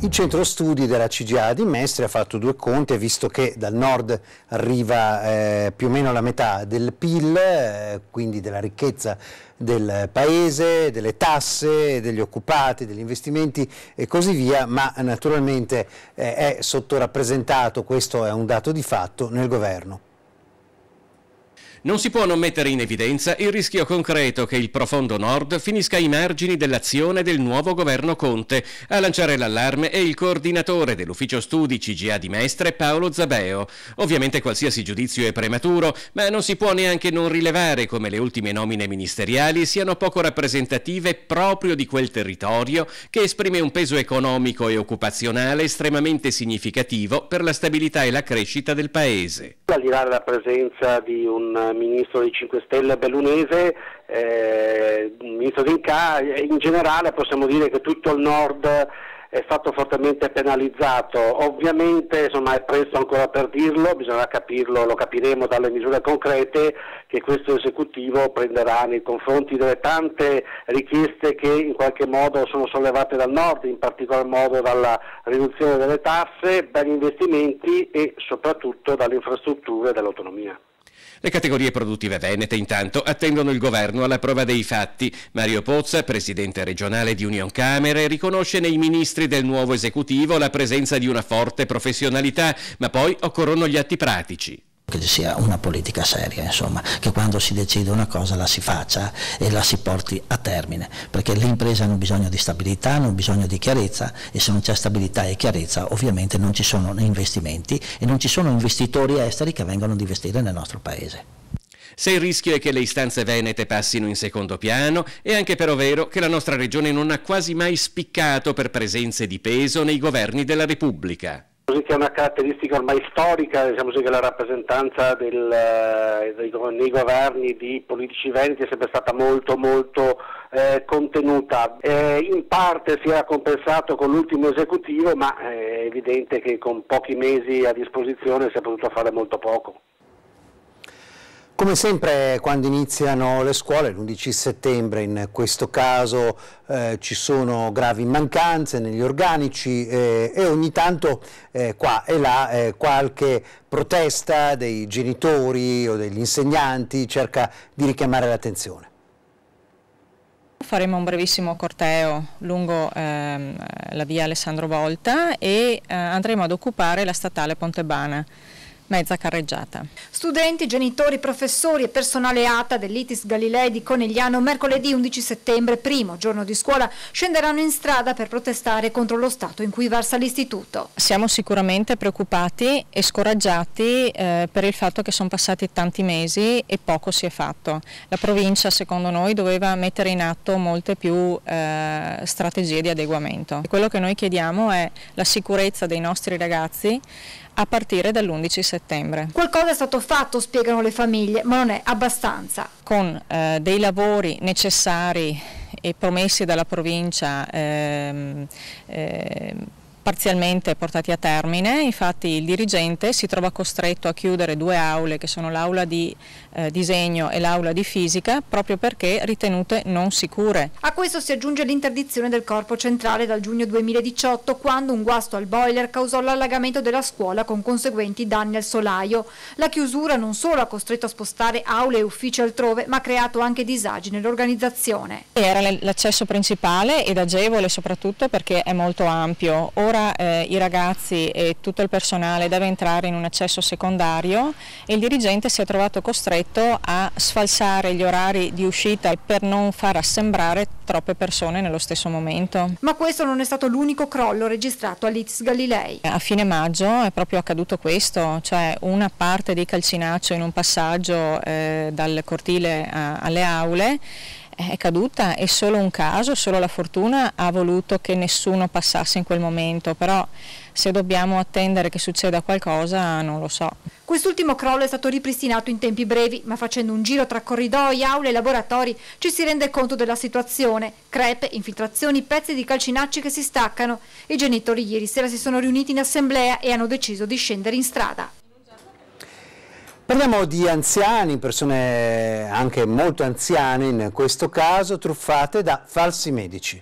Il centro studi della CGA di Mestre ha fatto due conti, visto che dal nord arriva eh, più o meno la metà del PIL, eh, quindi della ricchezza del paese, delle tasse, degli occupati, degli investimenti e così via, ma naturalmente eh, è sottorappresentato, questo è un dato di fatto, nel governo. Non si può non mettere in evidenza il rischio concreto che il profondo nord finisca ai margini dell'azione del nuovo governo Conte. A lanciare l'allarme è il coordinatore dell'ufficio studi CGA di Mestre Paolo Zabeo. Ovviamente qualsiasi giudizio è prematuro, ma non si può neanche non rilevare come le ultime nomine ministeriali siano poco rappresentative proprio di quel territorio che esprime un peso economico e occupazionale estremamente significativo per la stabilità e la crescita del paese. Al di là presenza di un ministro dei 5 Stelle Bellunese, eh, ministro D'Inca, eh, in generale possiamo dire che tutto il nord è stato fortemente penalizzato. Ovviamente insomma, è presto ancora per dirlo, bisognerà capirlo, lo capiremo dalle misure concrete che questo esecutivo prenderà nei confronti delle tante richieste che in qualche modo sono sollevate dal nord, in particolar modo dalla riduzione delle tasse, dagli investimenti e soprattutto dalle infrastrutture dell'autonomia. Le categorie produttive venete intanto attendono il governo alla prova dei fatti. Mario Pozza, presidente regionale di Union Camere, riconosce nei ministri del nuovo esecutivo la presenza di una forte professionalità, ma poi occorrono gli atti pratici che ci sia una politica seria, insomma, che quando si decide una cosa la si faccia e la si porti a termine, perché le imprese hanno bisogno di stabilità, hanno bisogno di chiarezza e se non c'è stabilità e chiarezza ovviamente non ci sono investimenti e non ci sono investitori esteri che vengano ad investire nel nostro paese. Se il rischio è che le istanze venete passino in secondo piano, è anche però vero che la nostra regione non ha quasi mai spiccato per presenze di peso nei governi della Repubblica. Così che è una caratteristica ormai storica, diciamo così che la rappresentanza del, eh, dei, nei governi di politici veneti è sempre stata molto molto eh, contenuta. Eh, in parte si era compensato con l'ultimo esecutivo, ma eh, è evidente che con pochi mesi a disposizione si è potuto fare molto poco. Come sempre quando iniziano le scuole, l'11 settembre in questo caso eh, ci sono gravi mancanze negli organici eh, e ogni tanto eh, qua e là eh, qualche protesta dei genitori o degli insegnanti cerca di richiamare l'attenzione. Faremo un brevissimo corteo lungo ehm, la via Alessandro Volta e eh, andremo ad occupare la statale Pontebana mezza carreggiata. Studenti, genitori, professori e personale ATA dell'ITIS Galilei di Conegliano mercoledì 11 settembre, primo giorno di scuola, scenderanno in strada per protestare contro lo stato in cui versa l'istituto. Siamo sicuramente preoccupati e scoraggiati eh, per il fatto che sono passati tanti mesi e poco si è fatto. La provincia secondo noi doveva mettere in atto molte più eh, strategie di adeguamento. E quello che noi chiediamo è la sicurezza dei nostri ragazzi a partire dall'11 settembre settembre. Qualcosa è stato fatto, spiegano le famiglie, ma non è abbastanza. Con eh, dei lavori necessari e promessi dalla provincia ehm, ehm, parzialmente portati a termine, infatti il dirigente si trova costretto a chiudere due aule che sono l'aula di eh, disegno e l'aula di fisica proprio perché ritenute non sicure. A questo si aggiunge l'interdizione del corpo centrale dal giugno 2018 quando un guasto al boiler causò l'allagamento della scuola con conseguenti danni al solaio. La chiusura non solo ha costretto a spostare aule e uffici altrove ma ha creato anche disagi nell'organizzazione. Era l'accesso principale ed agevole soprattutto perché è molto ampio. Ora allora eh, i ragazzi e tutto il personale deve entrare in un accesso secondario e il dirigente si è trovato costretto a sfalsare gli orari di uscita per non far assembrare troppe persone nello stesso momento. Ma questo non è stato l'unico crollo registrato all'ITS Galilei. A fine maggio è proprio accaduto questo, cioè una parte di calcinaccio in un passaggio eh, dal cortile a, alle aule è caduta e solo un caso, solo la fortuna ha voluto che nessuno passasse in quel momento, però se dobbiamo attendere che succeda qualcosa non lo so. Quest'ultimo crollo è stato ripristinato in tempi brevi, ma facendo un giro tra corridoi, aule e laboratori ci si rende conto della situazione. Crepe, infiltrazioni, pezzi di calcinacci che si staccano. I genitori ieri sera si sono riuniti in assemblea e hanno deciso di scendere in strada. Parliamo di anziani, persone anche molto anziane in questo caso, truffate da falsi medici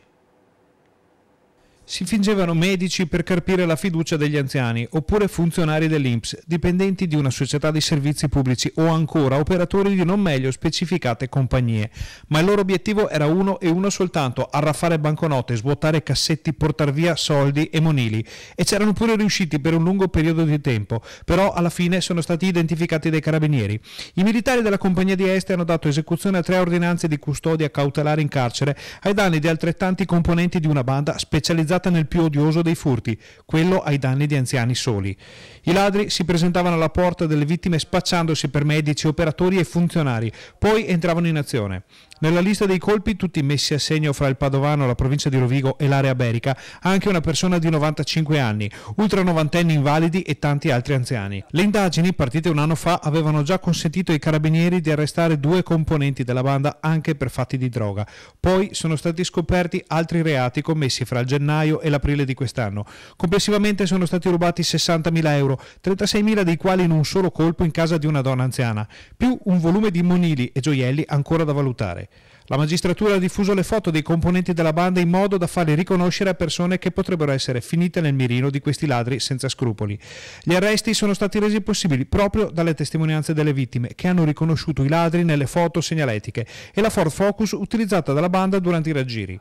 si fingevano medici per carpire la fiducia degli anziani, oppure funzionari dell'INPS, dipendenti di una società di servizi pubblici o ancora operatori di non meglio specificate compagnie. Ma il loro obiettivo era uno e uno soltanto, arraffare banconote, svuotare cassetti, portare via soldi e monili. E c'erano pure riusciti per un lungo periodo di tempo, però alla fine sono stati identificati dai carabinieri. I militari della compagnia di Est hanno dato esecuzione a tre ordinanze di custodia cautelare in carcere ai danni di altrettanti componenti di una banda specializzata finalizzata nel più odioso dei furti, quello ai danni di anziani soli. I ladri si presentavano alla porta delle vittime spacciandosi per medici, operatori e funzionari, poi entravano in azione. Nella lista dei colpi, tutti messi a segno fra il Padovano, la provincia di Rovigo e l'area berica, anche una persona di 95 anni, ultra novantenni invalidi e tanti altri anziani. Le indagini, partite un anno fa, avevano già consentito ai carabinieri di arrestare due componenti della banda anche per fatti di droga. Poi sono stati scoperti altri reati commessi fra il gennaio gennaio e l'aprile di quest'anno. Complessivamente sono stati rubati 60.000 euro, 36.000 dei quali in un solo colpo in casa di una donna anziana, più un volume di monili e gioielli ancora da valutare. La magistratura ha diffuso le foto dei componenti della banda in modo da farli riconoscere a persone che potrebbero essere finite nel mirino di questi ladri senza scrupoli. Gli arresti sono stati resi possibili proprio dalle testimonianze delle vittime, che hanno riconosciuto i ladri nelle foto segnaletiche e la Ford Focus utilizzata dalla banda durante i raggiri.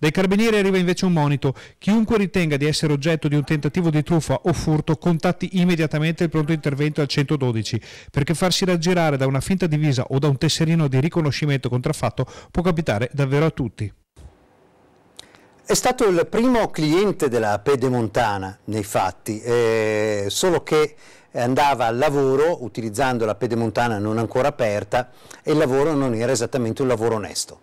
Dai carabinieri arriva invece un monito. Chiunque ritenga di essere oggetto di un tentativo di truffa o furto, contatti immediatamente il pronto intervento al 112, perché farsi raggirare da una finta divisa o da un tesserino di riconoscimento contraffatto può capitare davvero a tutti. È stato il primo cliente della Pedemontana, nei fatti, eh, solo che andava al lavoro utilizzando la Pedemontana non ancora aperta e il lavoro non era esattamente un lavoro onesto.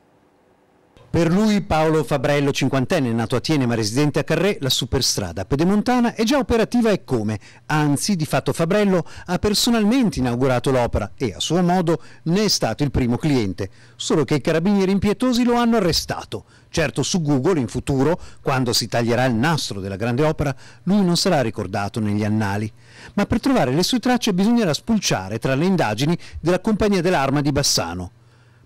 Per lui Paolo Fabrello, cinquantenne, nato a Tiene ma residente a Carré, la superstrada pedemontana è già operativa e come. Anzi, di fatto Fabrello ha personalmente inaugurato l'opera e a suo modo ne è stato il primo cliente, solo che i carabinieri impietosi lo hanno arrestato. Certo su Google in futuro, quando si taglierà il nastro della grande opera, lui non sarà ricordato negli annali. Ma per trovare le sue tracce bisognerà spulciare tra le indagini della compagnia dell'arma di Bassano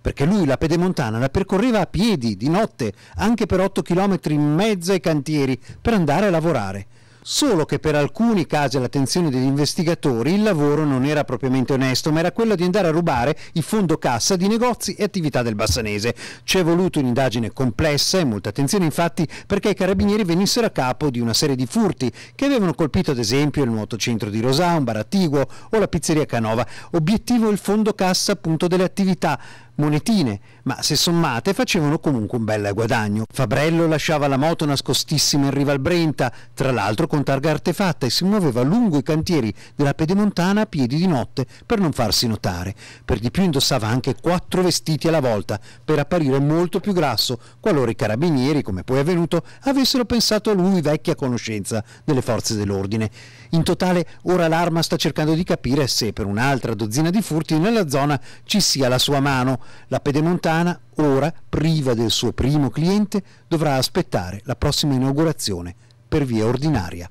perché lui la pedemontana la percorreva a piedi di notte, anche per 8 km in mezzo ai cantieri, per andare a lavorare. Solo che per alcuni casi all'attenzione degli investigatori il lavoro non era propriamente onesto, ma era quello di andare a rubare il fondo cassa di negozi e attività del Bassanese. Ci è voluto un'indagine complessa e molta attenzione infatti perché i carabinieri venissero a capo di una serie di furti che avevano colpito ad esempio il nuoto centro di Rosà, un baratiguo o la pizzeria Canova. Obiettivo il fondo cassa appunto delle attività monetine, ma se sommate facevano comunque un bel guadagno. Fabrello lasciava la moto nascostissima in riva al Brenta, tra l'altro con targa artefatta e si muoveva lungo i cantieri della pedemontana a piedi di notte per non farsi notare. Per di più indossava anche quattro vestiti alla volta per apparire molto più grasso, qualora i carabinieri, come poi è avvenuto, avessero pensato a lui vecchia conoscenza delle forze dell'ordine. In totale ora l'arma sta cercando di capire se per un'altra dozzina di furti nella zona ci sia la sua mano. La pedemontana ora, priva del suo primo cliente, dovrà aspettare la prossima inaugurazione per via ordinaria.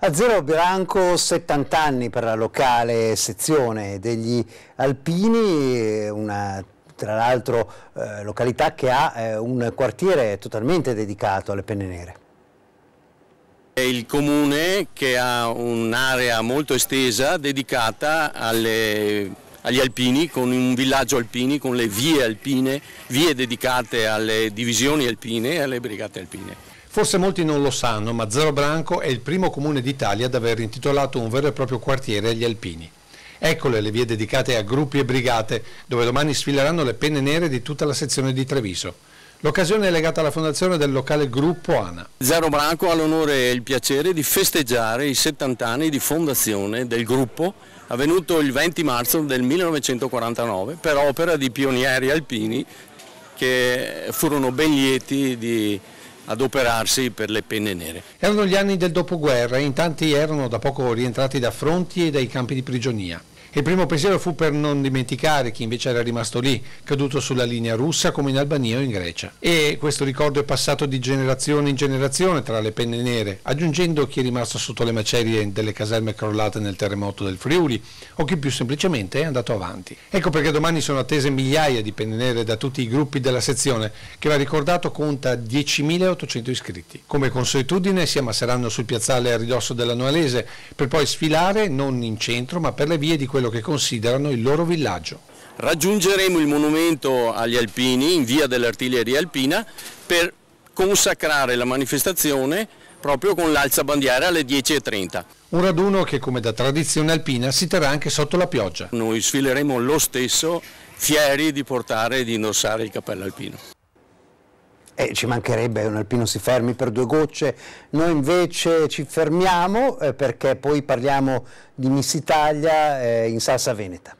A Zero Branco 70 anni per la locale sezione degli Alpini, una tra l'altro eh, località che ha eh, un quartiere totalmente dedicato alle penne nere. È il comune che ha un'area molto estesa dedicata alle, agli alpini, con un villaggio alpini, con le vie alpine, vie dedicate alle divisioni alpine e alle brigate alpine. Forse molti non lo sanno, ma Zero Branco è il primo comune d'Italia ad aver intitolato un vero e proprio quartiere agli alpini. Eccole le vie dedicate a gruppi e brigate, dove domani sfileranno le penne nere di tutta la sezione di Treviso. L'occasione è legata alla fondazione del locale Gruppo ANA. Zero Branco ha l'onore e il piacere di festeggiare i 70 anni di fondazione del gruppo avvenuto il 20 marzo del 1949 per opera di pionieri alpini che furono ben lieti di adoperarsi per le penne nere. Erano gli anni del dopoguerra e in tanti erano da poco rientrati da fronti e dai campi di prigionia. Il primo pensiero fu per non dimenticare chi invece era rimasto lì, caduto sulla linea russa come in Albania o in Grecia. E questo ricordo è passato di generazione in generazione tra le penne nere, aggiungendo chi è rimasto sotto le macerie delle caserme crollate nel terremoto del Friuli o chi più semplicemente è andato avanti. Ecco perché domani sono attese migliaia di penne nere da tutti i gruppi della sezione, che va ricordato conta 10.800 iscritti. Come consuetudine si ammasseranno sul piazzale a ridosso della per poi sfilare non in centro ma per le vie di quello quello che considerano il loro villaggio. Raggiungeremo il monumento agli alpini in via dell'artiglieria alpina per consacrare la manifestazione proprio con l'alza bandiera alle 10.30. Un raduno che come da tradizione alpina si terrà anche sotto la pioggia. Noi sfileremo lo stesso fieri di portare e di indossare il cappello alpino eh, ci mancherebbe un alpino si fermi per due gocce, noi invece ci fermiamo eh, perché poi parliamo di Miss Italia eh, in salsa veneta.